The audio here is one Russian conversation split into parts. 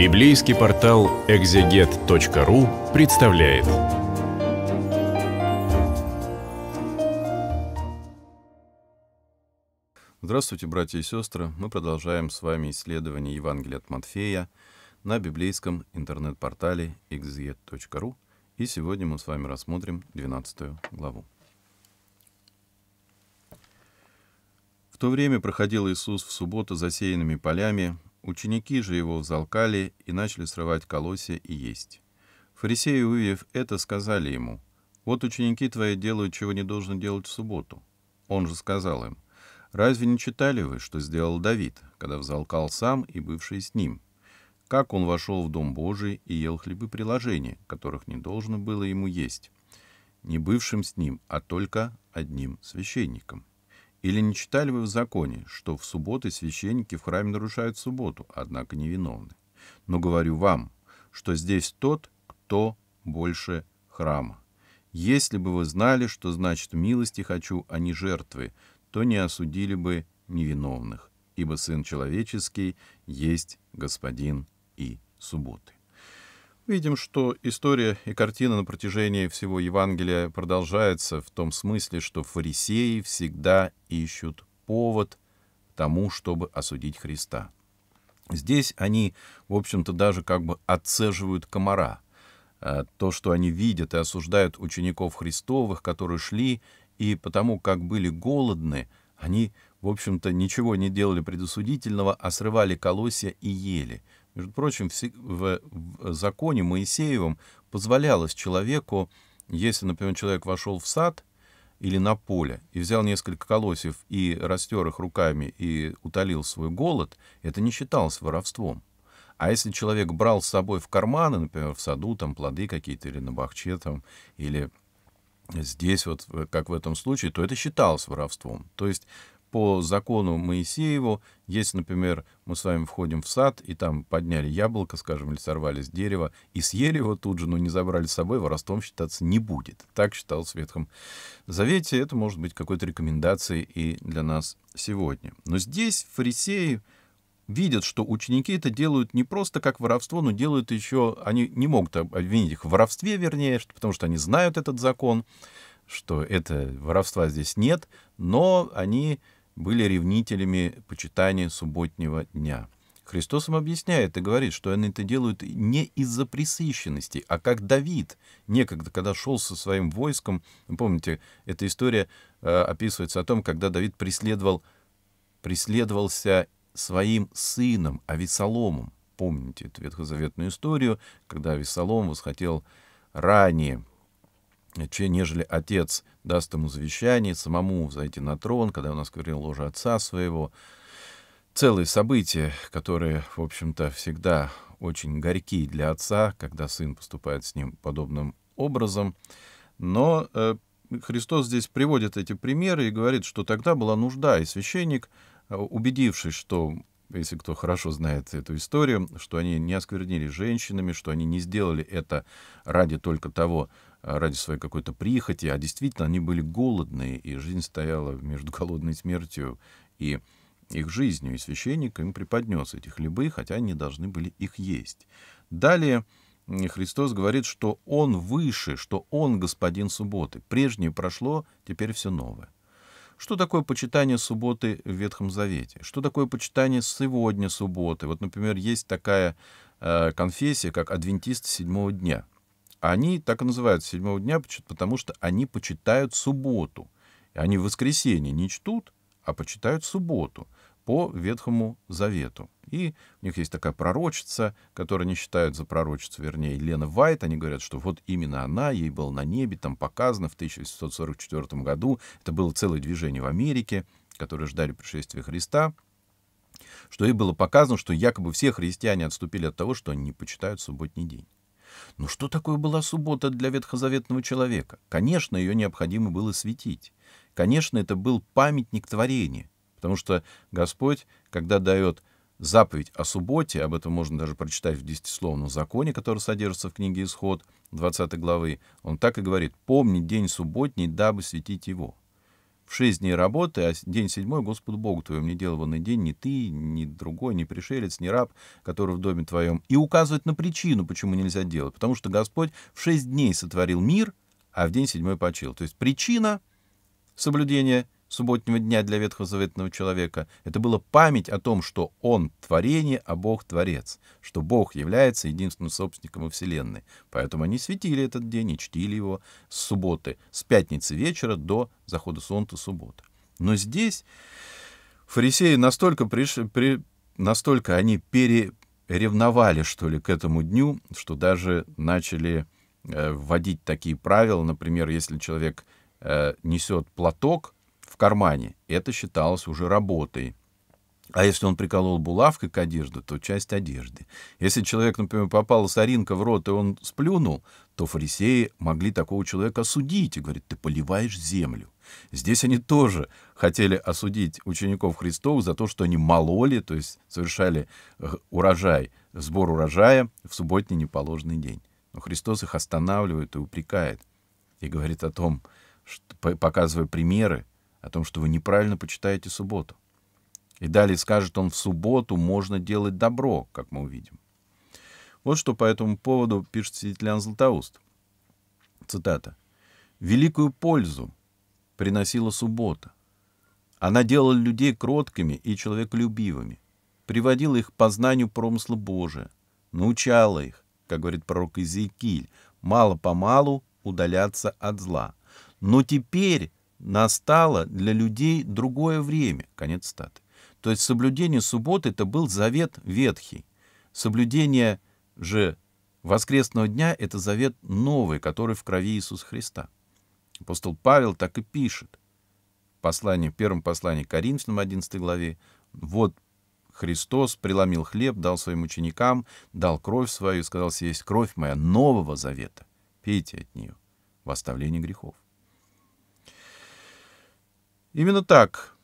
Библейский портал экзегет.ру представляет. Здравствуйте, братья и сестры! Мы продолжаем с вами исследование Евангелия от Матфея на библейском интернет-портале exeget.ru, и сегодня мы с вами рассмотрим 12 главу. В то время проходил Иисус в субботу засеянными полями, Ученики же его взалкали и начали срывать колосья и есть. Фарисеи, увидев это, сказали ему, «Вот ученики твои делают, чего не должен делать в субботу». Он же сказал им, «Разве не читали вы, что сделал Давид, когда взалкал сам и бывшие с ним? Как он вошел в Дом Божий и ел хлебы приложения, которых не должно было ему есть, не бывшим с ним, а только одним священником?» Или не читали вы в законе, что в субботы священники в храме нарушают субботу, однако невиновны? Но говорю вам, что здесь тот, кто больше храма. Если бы вы знали, что значит «милости хочу, а не жертвы», то не осудили бы невиновных, ибо Сын Человеческий есть Господин и субботы. Видим, что история и картина на протяжении всего Евангелия продолжается в том смысле, что фарисеи всегда ищут повод тому, чтобы осудить Христа. Здесь они, в общем-то, даже как бы отцеживают комара. А, то, что они видят и осуждают учеников Христовых, которые шли, и потому как были голодны, они, в общем-то, ничего не делали предосудительного, а срывали колосья и ели — между прочим, в законе Моисеевом позволялось человеку, если, например, человек вошел в сад или на поле и взял несколько колосьев и растер их руками и утолил свой голод, это не считалось воровством. А если человек брал с собой в карманы, например, в саду там плоды какие-то или на бахче там, или здесь вот, как в этом случае, то это считалось воровством. То есть по закону Моисееву, если, например, мы с вами входим в сад, и там подняли яблоко, скажем, или сорвали с дерева, и съели его тут же, но не забрали с собой, воровством считаться не будет. Так считал в Ветхом Завете. Это может быть какой-то рекомендацией и для нас сегодня. Но здесь фарисеи видят, что ученики это делают не просто как воровство, но делают еще, они не могут обвинить их в воровстве, вернее, потому что они знают этот закон, что это воровства здесь нет, но они были ревнителями почитания субботнего дня. Христос им объясняет и говорит, что они это делают не из-за пресыщенности, а как Давид некогда, когда шел со своим войском. Помните, эта история э, описывается о том, когда Давид преследовал, преследовался своим сыном Авесоломом. Помните эту ветхозаветную историю, когда Авесолом восхотел ранее, э, нежели отец даст ему завещание, самому взойти на трон, когда он оскорбил ложе отца своего. Целые события, которые, в общем-то, всегда очень горьки для отца, когда сын поступает с ним подобным образом. Но э, Христос здесь приводит эти примеры и говорит, что тогда была нужда, и священник, э, убедившись, что если кто хорошо знает эту историю, что они не осквернили женщинами, что они не сделали это ради только того, ради своей какой-то прихоти, а действительно они были голодные, и жизнь стояла между голодной смертью и их жизнью, и священник им преподнес эти хлебы, хотя они должны были их есть. Далее Христос говорит, что Он выше, что Он господин субботы. Прежнее прошло, теперь все новое. Что такое почитание субботы в Ветхом Завете? Что такое почитание сегодня субботы? Вот, например, есть такая э, конфессия, как адвентист седьмого дня — они так и называют седьмого дня, потому что они почитают субботу. Они в воскресенье не чтут, а почитают субботу по Ветхому Завету. И у них есть такая пророчица, которую они считают за пророчицу, вернее, Лена Вайт. Они говорят, что вот именно она, ей было на небе, там показано в 1844 году. Это было целое движение в Америке, которые ждали пришествия Христа что и было показано, что якобы все христиане отступили от того, что они не почитают субботний день. Но что такое была суббота для ветхозаветного человека? Конечно, ее необходимо было светить. Конечно, это был памятник творения, потому что Господь, когда дает заповедь о субботе, об этом можно даже прочитать в десятисловном законе, который содержится в книге «Исход» 20 главы, он так и говорит «Помни день субботний, дабы светить его» в шесть дней работы, а день седьмой Господу Богу твоему не делованный день, ни ты, ни другой, ни пришелец, ни раб, который в доме твоем. И указывать на причину, почему нельзя делать. Потому что Господь в шесть дней сотворил мир, а в день седьмой почил. То есть причина соблюдения — субботнего дня для ветхозаветного человека, это была память о том, что он — творение, а Бог — творец, что Бог является единственным собственником Вселенной. Поэтому они светили этот день и чтили его с субботы, с пятницы вечера до захода солнца субботы. Но здесь фарисеи настолько, приш... при... настолько они переревновали, что ли, к этому дню, что даже начали э, вводить такие правила, например, если человек э, несет платок, кармане. Это считалось уже работой. А если он приколол булавкой к одежде, то часть одежды. Если человек, например, попала соринка в рот, и он сплюнул, то фарисеи могли такого человека осудить и говорить, ты поливаешь землю. Здесь они тоже хотели осудить учеников Христовых за то, что они мололи, то есть совершали э, урожай, сбор урожая в субботний неположенный день. Но Христос их останавливает и упрекает, и говорит о том, что, показывая примеры, о том, что вы неправильно почитаете субботу. И далее скажет он, в субботу можно делать добро, как мы увидим. Вот что по этому поводу пишет Светлян Златоуст. Цитата. «Великую пользу приносила суббота. Она делала людей кроткими и человеколюбивыми, приводила их к познанию промысла Божия, научала их, как говорит пророк Иезекииль, мало-помалу удаляться от зла. Но теперь настало для людей другое время. Конец статы. То есть соблюдение субботы это был завет ветхий. Соблюдение же воскресного дня это завет новый, который в крови Иисуса Христа. Апостол Павел так и пишет в, послании, в первом послании к Коринфянам 11 главе. Вот Христос преломил хлеб, дал своим ученикам, дал кровь свою и сказал, есть кровь моя нового завета. Пейте от нее в оставлении грехов. Именно так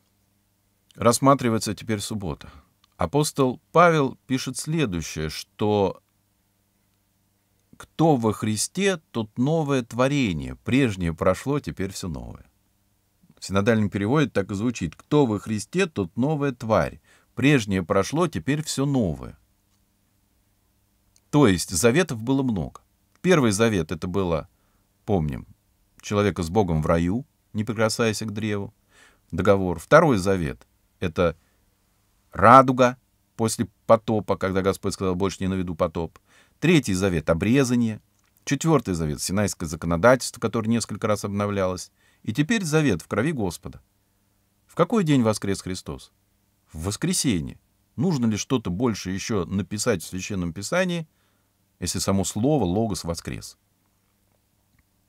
рассматривается теперь суббота. Апостол Павел пишет следующее, что «Кто во Христе, тот новое творение, прежнее прошло, теперь все новое». В синодальном переводе так и звучит «Кто во Христе, тот новая тварь, прежнее прошло, теперь все новое». То есть заветов было много. Первый завет это было, помним, человека с Богом в раю, не прикасаясь к древу договор. Второй завет — это радуга после потопа, когда Господь сказал, больше не наведу потоп. Третий завет — обрезание. Четвертый завет — синайское законодательство, которое несколько раз обновлялось. И теперь завет в крови Господа. В какой день воскрес Христос? В воскресенье. Нужно ли что-то больше еще написать в Священном Писании, если само слово «логос» воскрес? —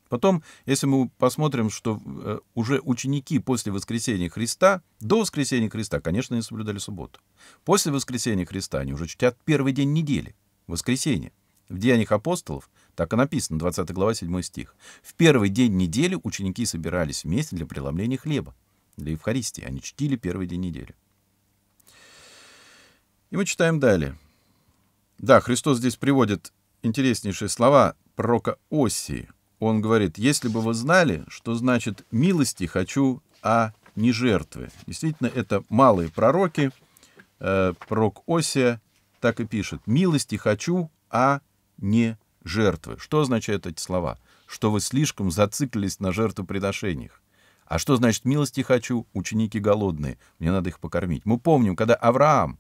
Потом, если мы посмотрим, что э, уже ученики после воскресения Христа, до воскресения Христа, конечно, не соблюдали субботу. После воскресения Христа они уже чтят первый день недели, воскресенье. В Деяниях апостолов так и написано, 20 глава, 7 стих. В первый день недели ученики собирались вместе для преломления хлеба, для Евхаристии. Они чтили первый день недели. И мы читаем далее. Да, Христос здесь приводит интереснейшие слова пророка Осии – он говорит, если бы вы знали, что значит «милости хочу, а не жертвы». Действительно, это малые пророки. Э, пророк Осия так и пишет. «Милости хочу, а не жертвы». Что означают эти слова? Что вы слишком зациклились на жертвоприношениях. А что значит «милости хочу»? Ученики голодные, мне надо их покормить. Мы помним, когда Авраам,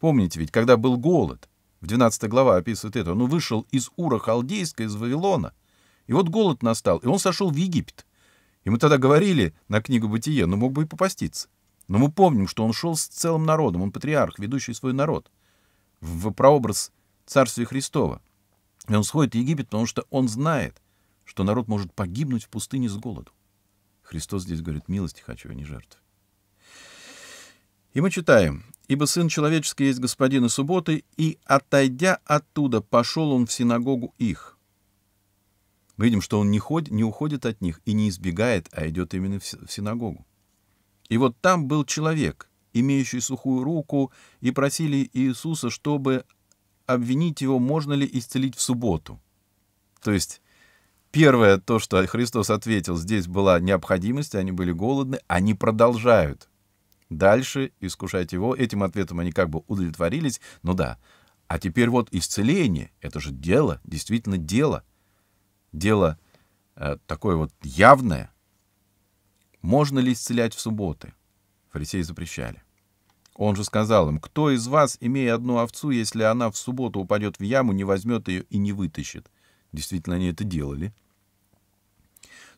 помните ведь, когда был голод, в 12 глава описывает это, он вышел из Ура Халдейска, из Вавилона – и вот голод настал, и он сошел в Египет. И мы тогда говорили на книгу «Бытие», но «Ну, мог бы и попаститься. Но мы помним, что он шел с целым народом, он патриарх, ведущий свой народ в прообраз Царствия Христова. И он сходит в Египет, потому что он знает, что народ может погибнуть в пустыне с голоду. Христос здесь говорит, милости хочу, а не жертвы. И мы читаем, «Ибо Сын Человеческий есть Господин и субботы, и, отойдя оттуда, пошел он в синагогу их» мы видим, что он не, ходит, не уходит от них и не избегает, а идет именно в синагогу. И вот там был человек, имеющий сухую руку, и просили Иисуса, чтобы обвинить его, можно ли исцелить в субботу. То есть первое, то, что Христос ответил, здесь была необходимость, они были голодны, они продолжают. Дальше искушать его. Этим ответом они как бы удовлетворились. Ну да, а теперь вот исцеление, это же дело, действительно дело – дело э, такое вот явное, можно ли исцелять в субботы? Фарисеи запрещали. Он же сказал им, кто из вас, имея одну овцу, если она в субботу упадет в яму, не возьмет ее и не вытащит? Действительно, они это делали.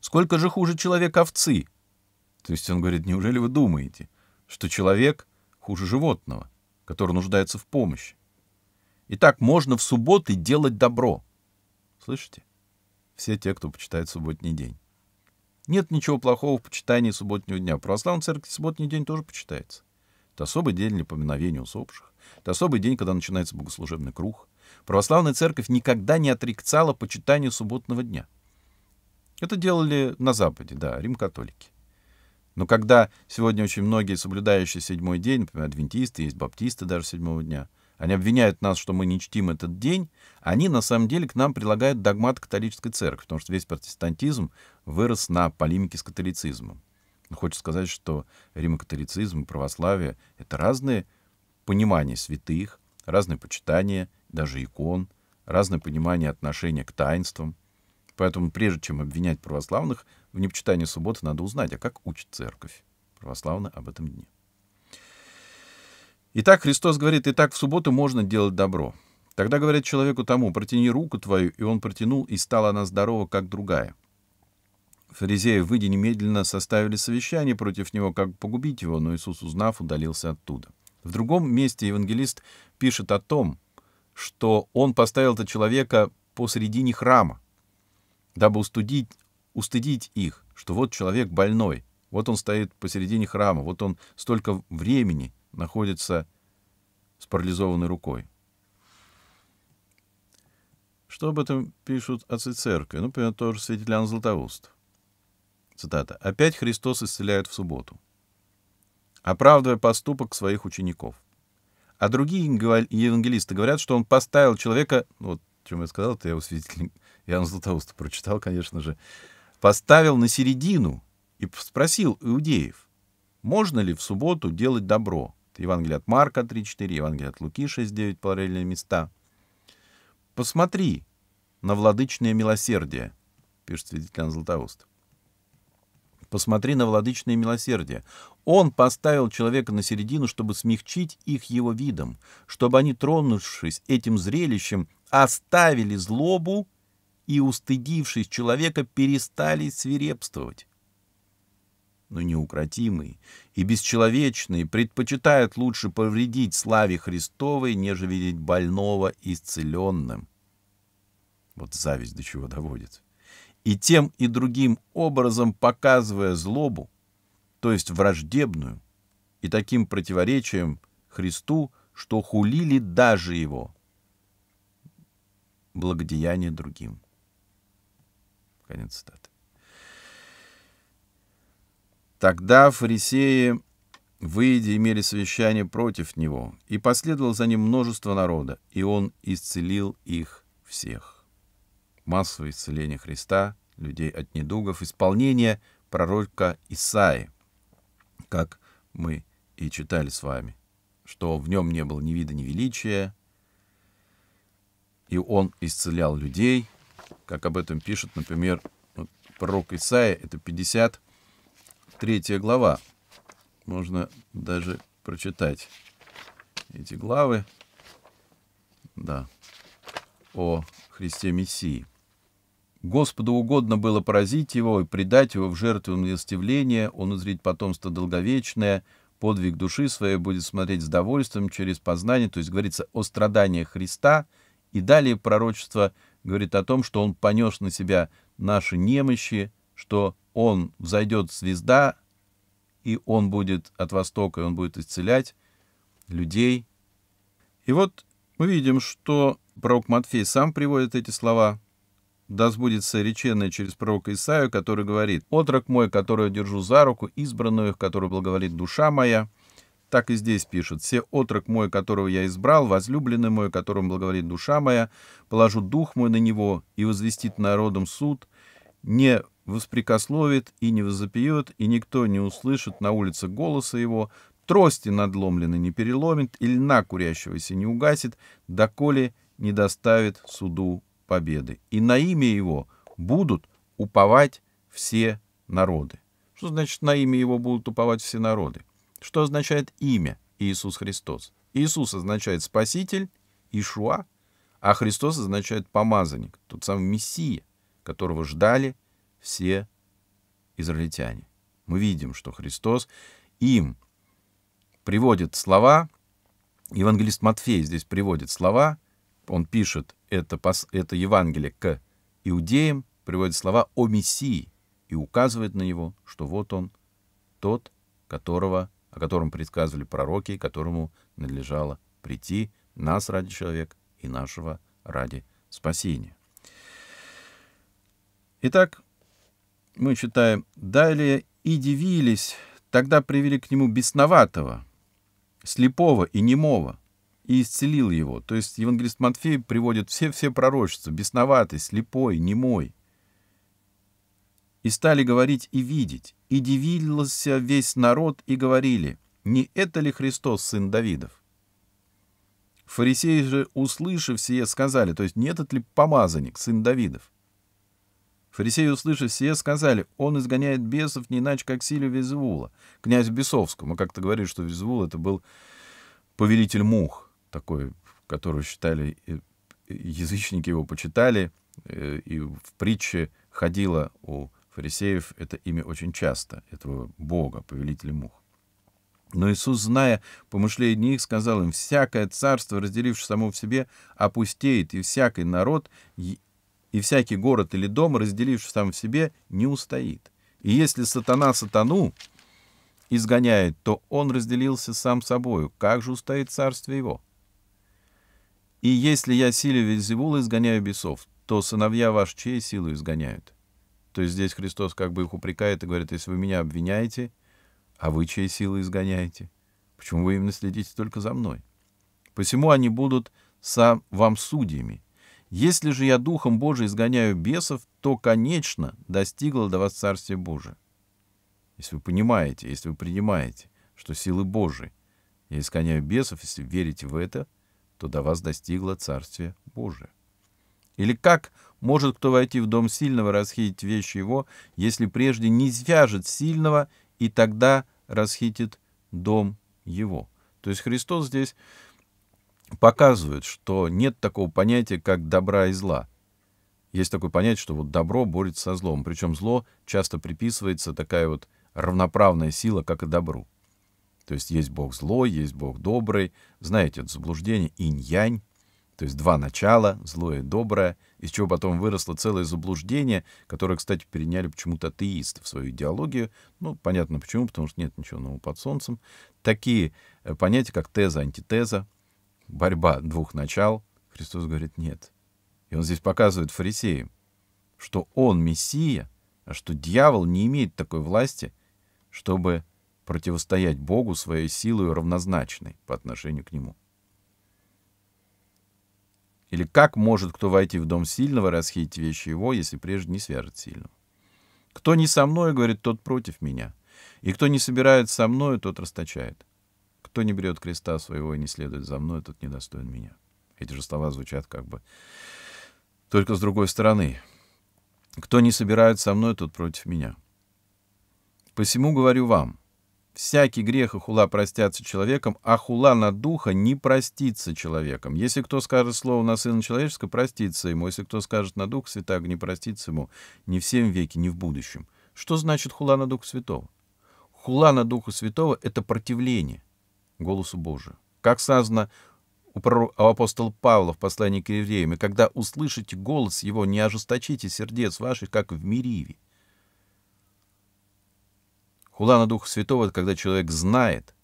Сколько же хуже человек овцы? То есть он говорит, неужели вы думаете, что человек хуже животного, который нуждается в помощи? Итак, можно в субботы делать добро. Слышите? все те, кто почитает субботний день. Нет ничего плохого в почитании субботнего дня. В православной церкви субботний день тоже почитается. Это особый день для поминовения усопших. Это особый день, когда начинается богослужебный круг. Православная церковь никогда не отрекцала почитание субботного дня. Это делали на Западе, да, рим-католики. Но когда сегодня очень многие соблюдающие седьмой день, например, адвентисты, есть баптисты даже седьмого дня, они обвиняют нас, что мы не чтим этот день. Они на самом деле к нам прилагают догмат католической церкви, потому что весь протестантизм вырос на полемике с католицизмом. Хочется сказать, что римокатолицизм и православие — это разные понимания святых, разные почитания, даже икон, разное понимание отношения к таинствам. Поэтому прежде чем обвинять православных в непочитании субботы, надо узнать, а как учит церковь православная об этом дне. Итак, Христос говорит, и так в субботу можно делать добро. Тогда говорят человеку тому, протяни руку твою, и он протянул, и стала она здорова, как другая. Фаризеи, выйдя немедленно, составили совещание против него, как погубить его, но Иисус, узнав, удалился оттуда. В другом месте евангелист пишет о том, что он поставил этого человека посредине храма, дабы устудить, устыдить их, что вот человек больной, вот он стоит посередине храма, вот он столько времени находится с парализованной рукой. Что об этом пишут отцы церкви? Ну, например, тоже святитель Златоуст. Цитата. «Опять Христос исцеляет в субботу, оправдывая поступок своих учеников. А другие евангелисты говорят, что он поставил человека, ну, вот чем я сказал, это я у святителя Иоанна Златоуста прочитал, конечно же, поставил на середину и спросил иудеев, можно ли в субботу делать добро? Евангелие от Марка 3.4, Евангелие от Луки 6.9, параллельные места. «Посмотри на владычное милосердие», — пишет свидетель Иоанн Златоуст. «Посмотри на владычное милосердие. Он поставил человека на середину, чтобы смягчить их его видом, чтобы они, тронувшись этим зрелищем, оставили злобу и, устыдившись человека, перестали свирепствовать но неукротимый, и бесчеловечный, предпочитает лучше повредить славе Христовой, нежели видеть больного исцеленным. Вот зависть до чего доводит. И тем и другим образом показывая злобу, то есть враждебную, и таким противоречием Христу, что хулили даже его. Благодеяние другим. Конец цитаты. Тогда фарисеи, выйдя, имели совещание против него, и последовало за ним множество народа, и он исцелил их всех. Массовое исцеление Христа, людей от недугов, исполнение пророка Исаи, как мы и читали с вами, что в нем не было ни вида, ни величия, и он исцелял людей, как об этом пишет, например, пророк Исаия, это 50 Третья глава. Можно даже прочитать эти главы. Да. О Христе Мессии. Господу угодно было поразить его и предать его в жертву милостивления, он узрит потомство долговечное, подвиг души своей будет смотреть с довольством через познание, то есть говорится о страданиях Христа, и далее пророчество говорит о том, что он понес на себя наши немощи, что он взойдет звезда, и он будет от востока, и он будет исцелять людей. И вот мы видим, что пророк Матфей сам приводит эти слова. «Да сбудется реченное через пророка Исаию, который говорит, «Отрок мой, которого держу за руку, избранную, которую благоволит душа моя». Так и здесь пишут «Все отрок мой, которого я избрал, возлюбленный мой, которым благоволит душа моя, положу дух мой на него и возвестит народом суд, не воспрекословит и не возопьет, и никто не услышит на улице голоса его, трости надломлены не переломит, и льна курящегося не угасит, доколе не доставит суду победы. И на имя его будут уповать все народы. Что значит на имя его будут уповать все народы? Что означает имя Иисус Христос? Иисус означает Спаситель, Ишуа, а Христос означает помазанник, тот самый Мессия, которого ждали – все израильтяне. Мы видим, что Христос им приводит слова, евангелист Матфей здесь приводит слова, он пишет это, это Евангелие к иудеям, приводит слова о Мессии и указывает на него, что вот он тот, которого, о котором предсказывали пророки, которому надлежало прийти нас ради человека и нашего ради спасения. Итак, мы читаем «Далее и дивились, тогда привели к нему бесноватого, слепого и немого, и исцелил его». То есть евангелист Матфей приводит все-все пророчества, бесноватый, слепой, немой. «И стали говорить и видеть, и дивился весь народ, и говорили, не это ли Христос, сын Давидов?» Фарисеи же, услышав сие, сказали, то есть не этот ли помазанник, сын Давидов? Фарисеи, услышав все сказали, он изгоняет бесов не иначе, как силе Везвула, князь Бесовскому. Как то говоришь, что Визвул это был повелитель мух, такой, которого считали, язычники его почитали, э, и в притче ходило у фарисеев это имя очень часто, этого бога, повелителя мух. Но Иисус, зная помышления их, сказал им, «Всякое царство, разделившее само в себе, опустеет, и всякий народ, и всякий город или дом, разделившись сам в себе, не устоит. И если сатана сатану изгоняет, то он разделился сам собою. Как же устоит царствие его? И если я силе Вельзевула изгоняю бесов, то сыновья ваш чьей силу изгоняют? То есть здесь Христос как бы их упрекает и говорит, если вы меня обвиняете, а вы чьей силы изгоняете? Почему вы именно следите только за мной? Посему они будут сам вам судьями, если же я Духом Божиим изгоняю бесов, то, конечно, достигла до вас царствия Божие. Если вы понимаете, если вы принимаете, что силы Божии, я изгоняю бесов, если верите в это, то до вас достигло Царствие Божие. Или как может кто войти в дом сильного, расхитить вещи его, если прежде не свяжет сильного и тогда расхитит дом его? То есть Христос здесь показывают, что нет такого понятия, как добра и зла. Есть такое понятие, что вот добро борется со злом. Причем зло часто приписывается такая вот равноправная сила, как и добру. То есть есть Бог злой, есть Бог добрый. Знаете, это заблуждение инь-янь. То есть два начала, злое и доброе, из чего потом выросло целое заблуждение, которое, кстати, переняли почему-то атеисты в свою идеологию. Ну, понятно почему, потому что нет ничего нового под солнцем. Такие э, понятия, как теза, антитеза, борьба двух начал, Христос говорит нет. И он здесь показывает фарисеям, что он Мессия, а что дьявол не имеет такой власти, чтобы противостоять Богу своей силой равнозначной по отношению к Нему. Или как может кто войти в дом сильного и расхитить вещи его, если прежде не свяжет сильного? Кто не со мной, говорит, тот против меня. И кто не собирает со мною, тот расточает. Кто не берет креста своего и не следует за мной, тот недостоин меня. Эти же слова звучат как бы только с другой стороны. Кто не собирает со мной, тот против меня. Посему говорю вам, всякий грех и хула простятся человеком, а хула на духа не простится человеком. Если кто скажет слово на сына человеческого, простится ему. Если кто скажет на дух святаго, не простится ему ни в семь веке, ни в будущем. Что значит хула на дух святого? Хула на духа святого — это противление голосу Божию. Как сказано у, апостола Павла в послании к евреям, «И когда услышите голос его, не ожесточите сердец ваших, как в Мириве». Хула на Духа Святого — это когда человек знает,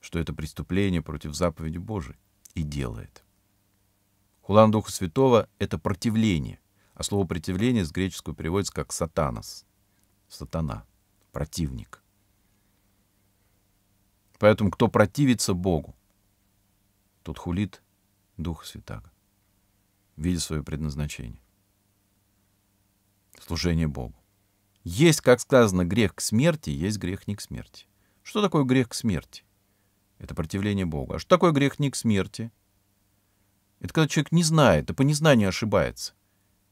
что это преступление против заповеди Божией, и делает. Хула на Духа Святого — это противление, а слово «противление» с греческого переводится как «сатанос» — «сатана», «противник». Поэтому кто противится Богу, тот хулит Духа Святаго, видя свое предназначение. Служение Богу. Есть, как сказано, грех к смерти, есть грех не к смерти. Что такое грех к смерти? Это противление Богу. А что такое грех не к смерти? Это когда человек не знает, а по незнанию ошибается.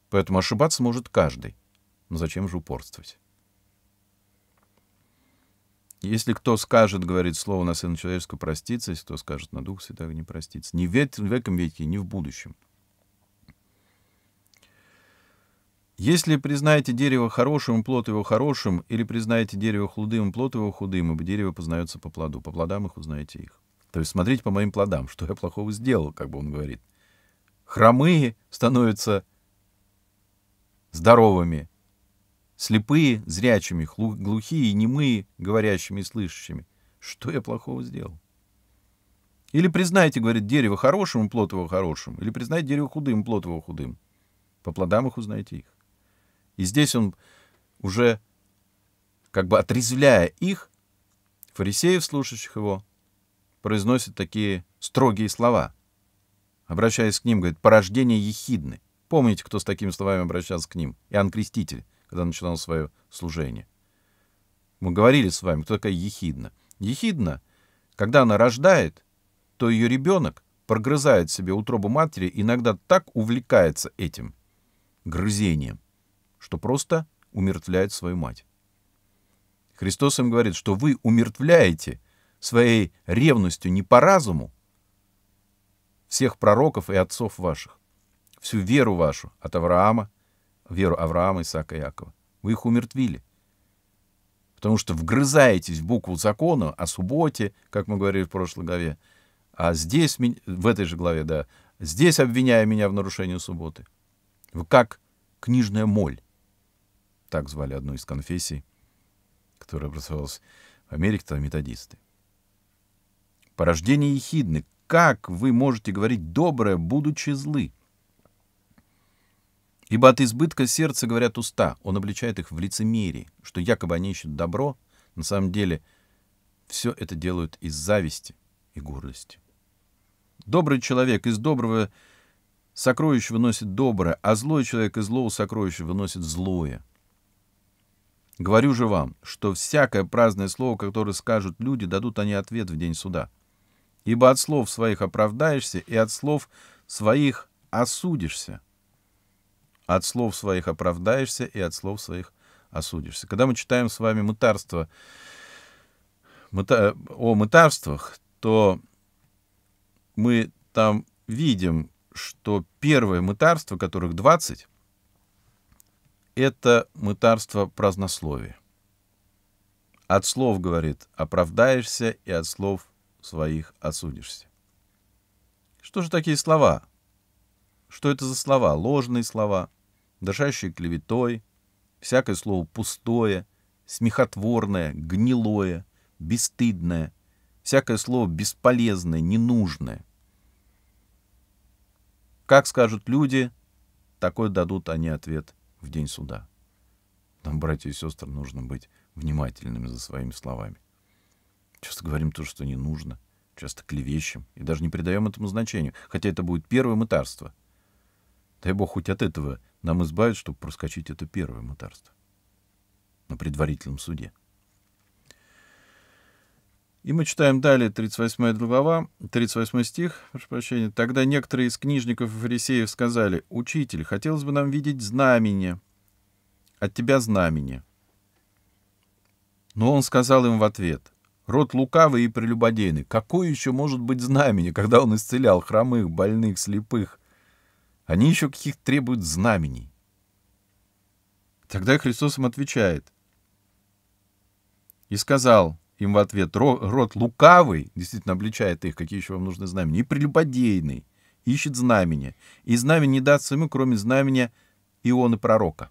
Поэтому ошибаться может каждый. Но зачем же упорствовать? Если кто скажет, говорит слово на Сына Человеческого, простится, если кто скажет на Дух Святого, не простится. Не в веком веке, не в будущем. Если признаете дерево хорошим, плод его хорошим, или признаете дерево худым, плод его худым, ибо дерево познается по плоду. По плодам их узнаете их. То есть смотрите по моим плодам, что я плохого сделал, как бы он говорит. Хромые становятся здоровыми, Слепые — зрячими, глухие, немые — говорящими и слышащими. Что я плохого сделал? Или признайте, говорит, дерево хорошим, и плод его хорошим, или признайте дерево худым, и плод его худым. По плодам их узнаете их. И здесь он уже, как бы отрезвляя их, фарисеев, слушающих его, произносит такие строгие слова. Обращаясь к ним, говорит, порождение ехидны. Помните, кто с такими словами обращался к ним? Иоанн Креститель когда начинал свое служение. Мы говорили с вами, кто такая ехидна. Ехидна, когда она рождает, то ее ребенок прогрызает себе утробу матери, иногда так увлекается этим грызением, что просто умертвляет свою мать. Христос им говорит, что вы умертвляете своей ревностью не по разуму всех пророков и отцов ваших, всю веру вашу от Авраама, веру Авраама, Исаака и Якова. Вы их умертвили. Потому что вгрызаетесь в букву закона о субботе, как мы говорили в прошлой главе, а здесь, в этой же главе, да, здесь обвиняя меня в нарушении субботы. Вы как книжная моль. Так звали одну из конфессий, которая образовалась в Америке, там методисты. Порождение ехидны. Как вы можете говорить доброе, будучи злы? Ибо от избытка сердца говорят уста, он обличает их в лицемерии, что якобы они ищут добро, на самом деле все это делают из зависти и гордости. Добрый человек из доброго сокровища выносит доброе, а злой человек из злого сокровища выносит злое. Говорю же вам, что всякое праздное слово, которое скажут люди, дадут они ответ в день суда. Ибо от слов своих оправдаешься, и от слов своих осудишься. От слов своих оправдаешься и от слов своих осудишься. Когда мы читаем с вами мытарство, мыта, о мытарствах, то мы там видим, что первое мытарство, которых 20, это мытарство празднословия. От слов, говорит, оправдаешься, и от слов своих осудишься. Что же такие слова? Что это за слова? Ложные слова — дышащие клеветой, всякое слово пустое, смехотворное, гнилое, бесстыдное, всякое слово бесполезное, ненужное. Как скажут люди, такой дадут они ответ в день суда. Нам, братья и сестры, нужно быть внимательными за своими словами. Часто говорим то, что не нужно, часто клевещем и даже не придаем этому значению, хотя это будет первое мытарство. Дай Бог хоть от этого нам избавят, чтобы проскочить это первое мытарство на предварительном суде. И мы читаем далее 38 глава, 38 стих, прошу прощения. «Тогда некоторые из книжников и фарисеев сказали, «Учитель, хотелось бы нам видеть знамение, от тебя знамение». Но он сказал им в ответ, «Род лукавый и прелюбодейный, какое еще может быть знамение, когда он исцелял хромых, больных, слепых, они еще каких -то требуют знамений. Тогда Христос им отвечает. И сказал им в ответ, род лукавый, действительно обличает их, какие еще вам нужны знамения, и прелюбодейный, ищет знамения. И знамень не дастся ему, кроме знамения Ионы Пророка.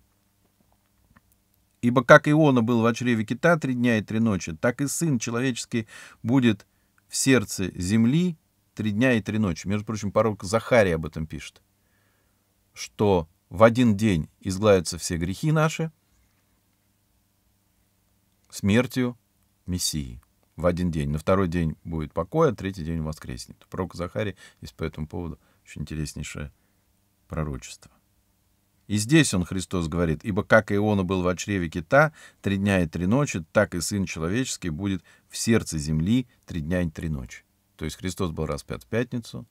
Ибо как Иона был в чреве кита три дня и три ночи, так и Сын Человеческий будет в сердце земли три дня и три ночи. Между прочим, пророк Захария об этом пишет что в один день изгладятся все грехи наши смертью Мессии в один день. На второй день будет покой, а третий день воскреснет. Пророк Захарий есть по этому поводу очень интереснейшее пророчество. И здесь он, Христос, говорит, «Ибо как Иона был в чреве кита три дня и три ночи, так и Сын Человеческий будет в сердце земли три дня и три ночи». То есть Христос был распят в пятницу,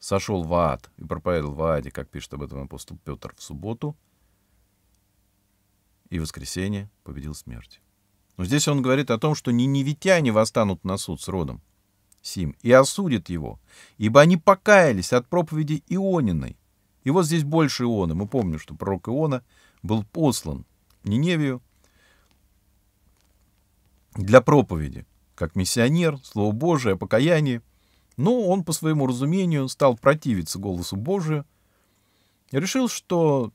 сошел в ад и проповедовал в аде, как пишет об этом апостол Петр в субботу, и в воскресенье победил смерть. Но здесь он говорит о том, что не невитяне восстанут на суд с родом сим и осудят его, ибо они покаялись от проповеди Иониной. И вот здесь больше Иона. Мы помним, что пророк Иона был послан Ниневию для проповеди, как миссионер, Слово Божие, покаяние – но он, по своему разумению, стал противиться голосу Божию, решил, что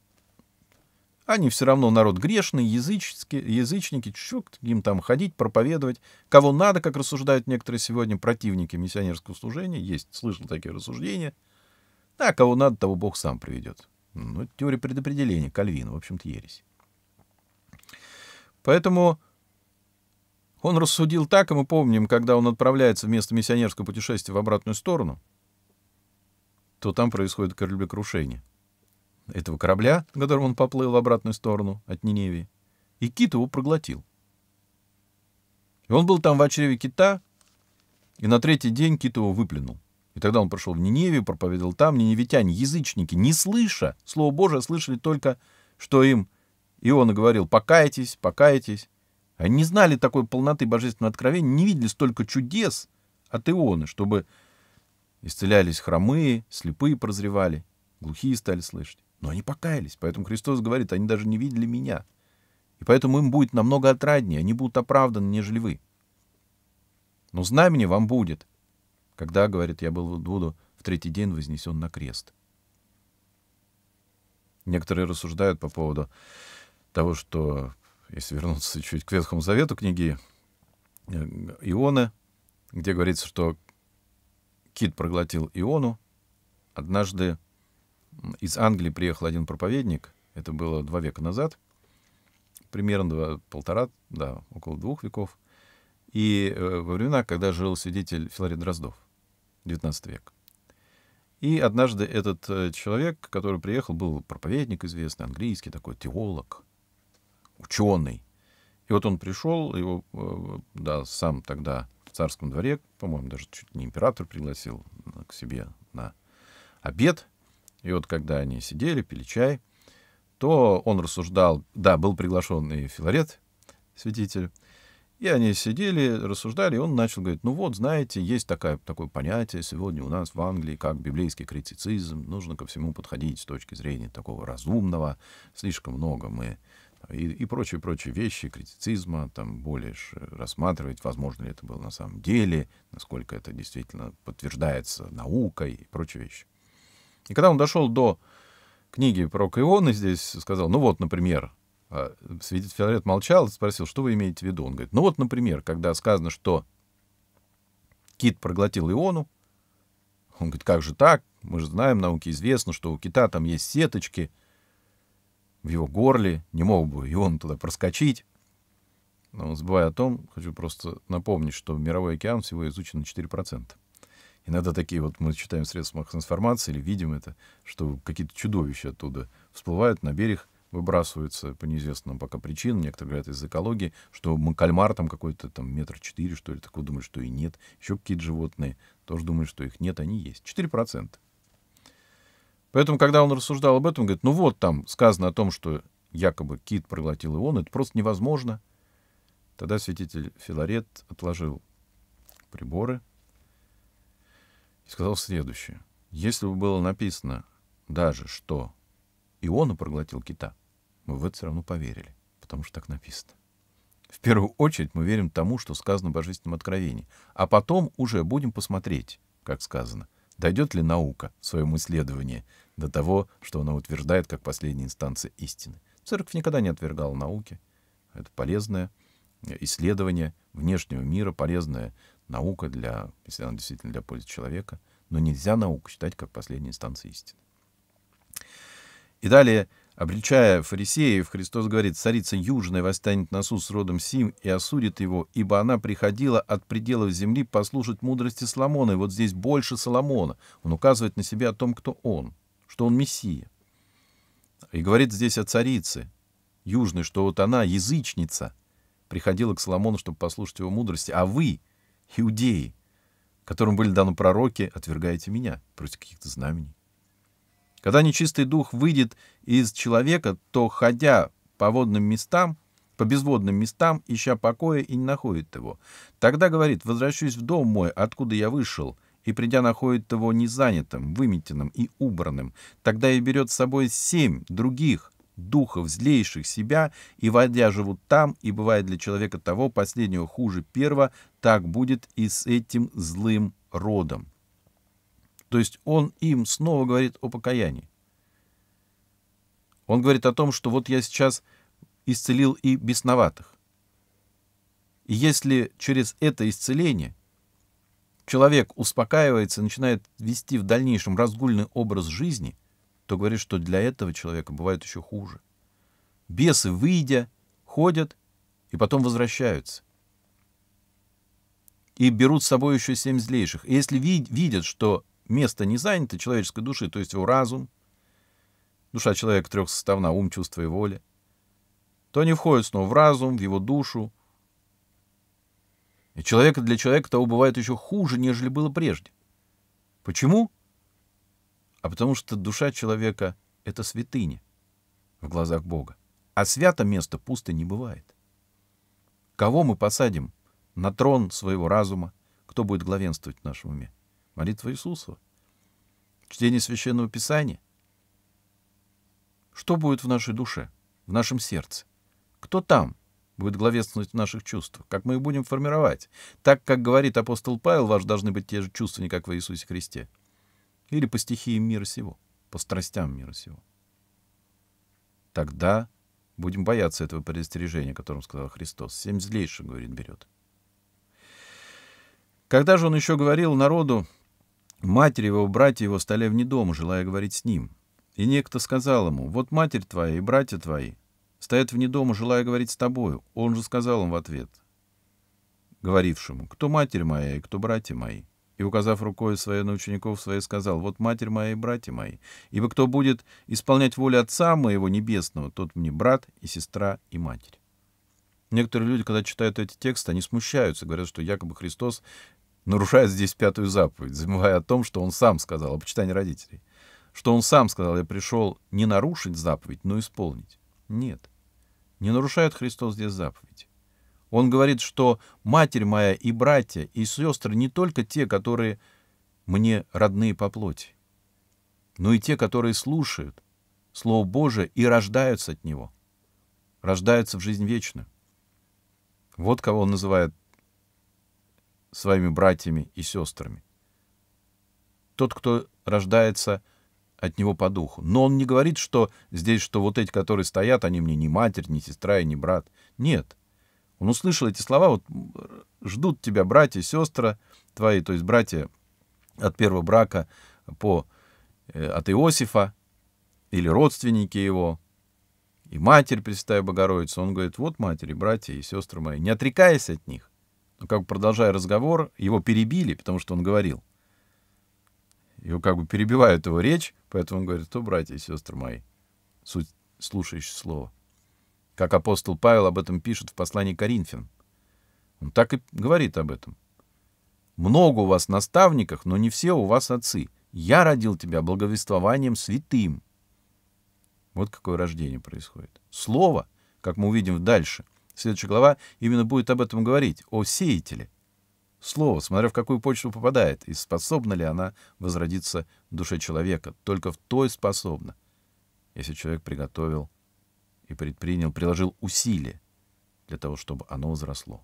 они все равно народ грешный, языческий, язычники, к им там ходить, проповедовать, кого надо, как рассуждают некоторые сегодня противники миссионерского служения, есть, слышал такие рассуждения, а кого надо, того Бог сам приведет. Ну, теория предопределения Кальвина, в общем-то, ересь. Поэтому он рассудил так, и мы помним, когда он отправляется вместо миссионерского путешествия в обратную сторону, то там происходит кораблекрушение. Этого корабля, на котором он поплыл в обратную сторону от Ниневии, и кит его проглотил. И он был там в очреве кита, и на третий день кит его выплюнул. И тогда он прошел в Ниневию, проповедовал там, ниневитяне, язычники, не слыша, Слово Божие, слышали только, что им Иона говорил «покайтесь, покайтесь», а не знали такой полноты божественного откровения, не видели столько чудес от Ионы, чтобы исцелялись хромые, слепые прозревали, глухие стали слышать. Но они покаялись, поэтому Христос говорит, они даже не видели меня. И поэтому им будет намного отраднее, они будут оправданы, нежели вы. Но знамение вам будет, когда, говорит, я был, буду в третий день вознесен на крест. Некоторые рассуждают по поводу того, что если вернуться чуть к Ветхому Завету, книги э, Ионы, где говорится, что кит проглотил Иону. Однажды из Англии приехал один проповедник, это было два века назад, примерно два, полтора, да, около двух веков, и э, во времена, когда жил свидетель Филарет Дроздов, 19 век. И однажды этот э, человек, который приехал, был проповедник известный, английский такой, теолог — ученый. И вот он пришел, его э, да, сам тогда в царском дворе, по-моему, даже чуть не император пригласил к себе на обед. И вот когда они сидели, пили чай, то он рассуждал, да, был приглашен и Филарет, святитель, и они сидели, рассуждали, и он начал говорить, ну вот, знаете, есть такая, такое понятие сегодня у нас в Англии, как библейский критицизм, нужно ко всему подходить с точки зрения такого разумного, слишком много мы и, и прочие, прочие вещи критицизма, там более э, рассматривать, возможно ли это было на самом деле, насколько это действительно подтверждается наукой и прочие вещи. И когда он дошел до книги про Каиона, здесь сказал, ну вот, например, а, свидетель Филарет молчал, спросил, что вы имеете в виду? Он говорит, ну вот, например, когда сказано, что кит проглотил Иону, он говорит, как же так? Мы же знаем, науке известно, что у кита там есть сеточки — в его горле, не мог бы и он туда проскочить. Но забывая о том, хочу просто напомнить, что мировой океан всего изучен на 4%. Иногда такие вот мы читаем средства массовой информации или видим это, что какие-то чудовища оттуда всплывают на берег, выбрасываются по неизвестным пока причинам. Некоторые говорят из экологии, что кальмар там какой-то там метр четыре, что ли, такой думают, что и нет. Еще какие-то животные тоже думают, что их нет, они есть. 4%. Поэтому, когда он рассуждал об этом, говорит, ну вот там сказано о том, что якобы кит проглотил и это просто невозможно. Тогда святитель Филарет отложил приборы и сказал следующее. Если бы было написано даже, что Иона проглотил кита, мы в это все равно поверили, потому что так написано. В первую очередь мы верим тому, что сказано в Божественном Откровении, а потом уже будем посмотреть, как сказано, дойдет ли наука в своем исследовании до того, что она утверждает как последняя инстанция истины. Церковь никогда не отвергала науки. Это полезное э, исследование внешнего мира, полезная наука для, если она действительно для пользы человека, но нельзя науку считать как последняя инстанция истины. И далее, обличая фарисеев, Христос говорит, «Царица Южная восстанет на суд с родом Сим и осудит его, ибо она приходила от пределов земли послушать мудрости Соломона, и вот здесь больше Соломона». Он указывает на себя о том, кто он — что он Мессия. И говорит здесь о царице Южной, что вот она, язычница, приходила к Соломону, чтобы послушать его мудрости, а вы, иудеи, которым были даны пророки, отвергаете меня против каких-то знамений. Когда нечистый дух выйдет из человека, то, ходя по водным местам, по безводным местам, ища покоя и не находит его. Тогда говорит, возвращусь в дом мой, откуда я вышел, и, придя, находит его незанятым, выметенным и убранным. Тогда и берет с собой семь других, духов злейших себя, и, водя, живут там, и бывает для человека того последнего хуже первого, так будет и с этим злым родом. То есть он им снова говорит о покаянии. Он говорит о том, что вот я сейчас исцелил и бесноватых. И если через это исцеление – человек успокаивается начинает вести в дальнейшем разгульный образ жизни, то говорит, что для этого человека бывает еще хуже. Бесы, выйдя, ходят и потом возвращаются. И берут с собой еще семь злейших. И если видят, что место не занято человеческой души, то есть его разум, душа человека трехсоставна, ум, чувство и воля, то они входят снова в разум, в его душу, и человека для человека того бывает еще хуже, нежели было прежде. Почему? А потому что душа человека — это святыня в глазах Бога. А свято место пусто не бывает. Кого мы посадим на трон своего разума? Кто будет главенствовать в нашем уме? Молитва Иисусова? Чтение Священного Писания? Что будет в нашей душе, в нашем сердце? Кто там — будет главенствовать в наших чувствах, как мы их будем формировать. Так, как говорит апостол Павел, ваши должны быть те же чувства, не как в Иисусе Христе. Или по стихиям мира сего, по страстям мира сего. Тогда будем бояться этого предостережения, о сказал Христос. Семь злейших, говорит, берет. Когда же он еще говорил народу, матери его, братья его стали вне дома, желая говорить с ним. И некто сказал ему, вот матерь твоя и братья твои, Стоят вне дома, желая говорить с тобою. Он же сказал им в ответ, говорившему, кто матерь моя и кто братья мои. И, указав рукой свое на учеников своей, сказал, вот матерь моя и братья мои, ибо кто будет исполнять волю Отца моего Небесного, тот мне брат и сестра и матерь. Некоторые люди, когда читают эти тексты, они смущаются, говорят, что якобы Христос нарушает здесь пятую заповедь, забывая о том, что он сам сказал, о почитании родителей. Что он сам сказал, я пришел не нарушить заповедь, но исполнить. Нет не нарушают Христос здесь заповедь. Он говорит, что «матерь моя и братья, и сестры не только те, которые мне родные по плоти, но и те, которые слушают Слово Божие и рождаются от Него, рождаются в жизнь вечную». Вот кого он называет своими братьями и сестрами. Тот, кто рождается – от него по духу. Но он не говорит, что здесь, что вот эти, которые стоят, они мне не матерь, не сестра и не брат. Нет. Он услышал эти слова, вот ждут тебя братья, сестры твои, то есть братья от первого брака по, э, от Иосифа или родственники его, и Матерь Пресвятая Богородица. Он говорит, вот матери, братья и сестры мои, не отрекаясь от них. Но как продолжая разговор, его перебили, потому что он говорил — его как бы перебивают его речь, поэтому он говорит, то, братья и сестры мои, суть слушающее слово. Как апостол Павел об этом пишет в послании Коринфян. Он так и говорит об этом. «Много у вас наставников, но не все у вас отцы. Я родил тебя благовествованием святым». Вот какое рождение происходит. Слово, как мы увидим дальше, следующая глава именно будет об этом говорить, о сеятеле – слово, смотря в какую почву попадает, и способна ли она возродиться в душе человека. Только в той способна. Если человек приготовил и предпринял, приложил усилия для того, чтобы оно возросло.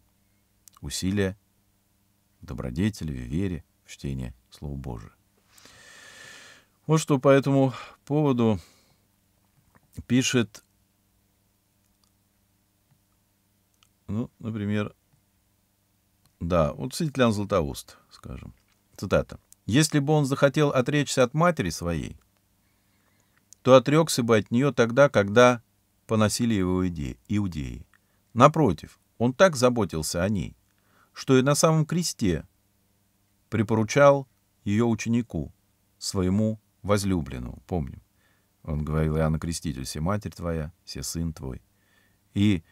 Усилия в добродетели, в вере, в чтении Слова Божия. Вот что по этому поводу пишет, ну, например, да, вот святитель Иоанн Златоуст, скажем. Цитата. «Если бы он захотел отречься от матери своей, то отрекся бы от нее тогда, когда поносили его иудеи. Напротив, он так заботился о ней, что и на самом кресте припоручал ее ученику, своему возлюбленному, помним. Он говорил иоанну Крестителю, «Все матерь твоя, все сын твой». И,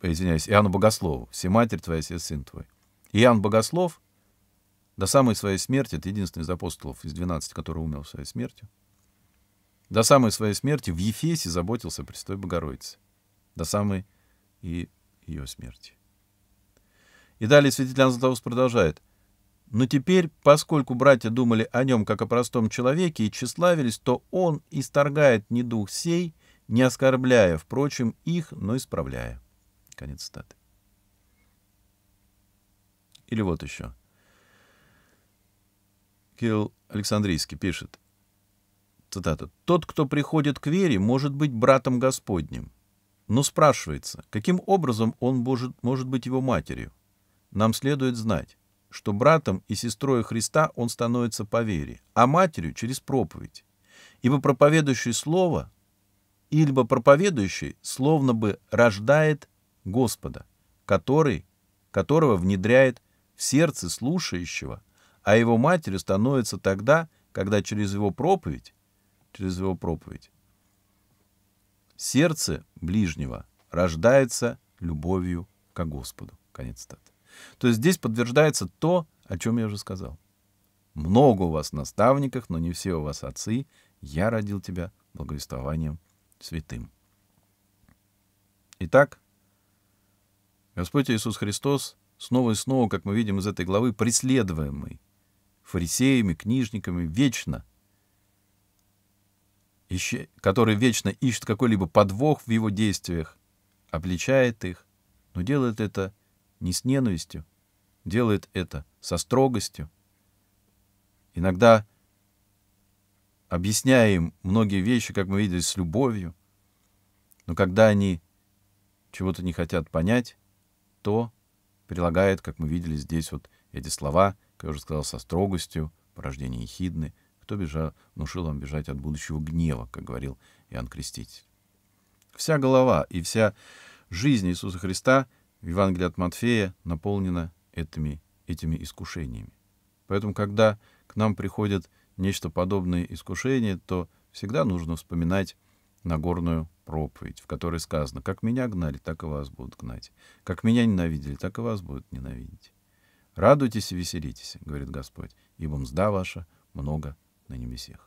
извиняюсь, Иоанну Богослову, «Все матерь твоя, все сын твой». Иоанн Богослов до самой своей смерти, это единственный из апостолов из 12, который умер своей смертью, до самой своей смерти в Ефесе заботился о Престой Богородице. До самой и ее смерти. И далее святитель Анзатаус продолжает. Но теперь, поскольку братья думали о нем как о простом человеке и тщеславились, то он исторгает не дух сей, не оскорбляя, впрочем, их, но исправляя. Конец цитаты. Или вот еще. Кирилл Александрийский пишет, цитата, «Тот, кто приходит к вере, может быть братом Господним, но спрашивается, каким образом он может, может быть его матерью? Нам следует знать, что братом и сестрой Христа он становится по вере, а матерью через проповедь. Ибо проповедующий слово, ильбо проповедующий словно бы рождает Господа, который, которого внедряет в сердце слушающего, а его матерью становится тогда, когда через его проповедь, через его проповедь, сердце ближнего рождается любовью к Господу. Конец цитаты. То есть здесь подтверждается то, о чем я уже сказал. Много у вас наставников, но не все у вас отцы. Я родил тебя благовествованием святым. Итак, Господь Иисус Христос снова и снова, как мы видим из этой главы, преследуемый фарисеями, книжниками, вечно, ищет, который вечно ищет какой-либо подвох в его действиях, обличает их, но делает это не с ненавистью, делает это со строгостью. Иногда объясняя им многие вещи, как мы видели, с любовью, но когда они чего-то не хотят понять, то прилагает, как мы видели здесь вот эти слова, как я уже сказал, со строгостью, порождение ехидны, кто бежал, внушил вам бежать от будущего гнева, как говорил Иоанн Креститель. Вся голова и вся жизнь Иисуса Христа в Евангелии от Матфея наполнена этими, этими искушениями. Поэтому, когда к нам приходят нечто подобное искушение, то всегда нужно вспоминать Нагорную проповедь, в которой сказано, как меня гнали, так и вас будут гнать. Как меня ненавидели, так и вас будут ненавидеть. Радуйтесь и веселитесь, говорит Господь, ибо мзда ваша много на небесех.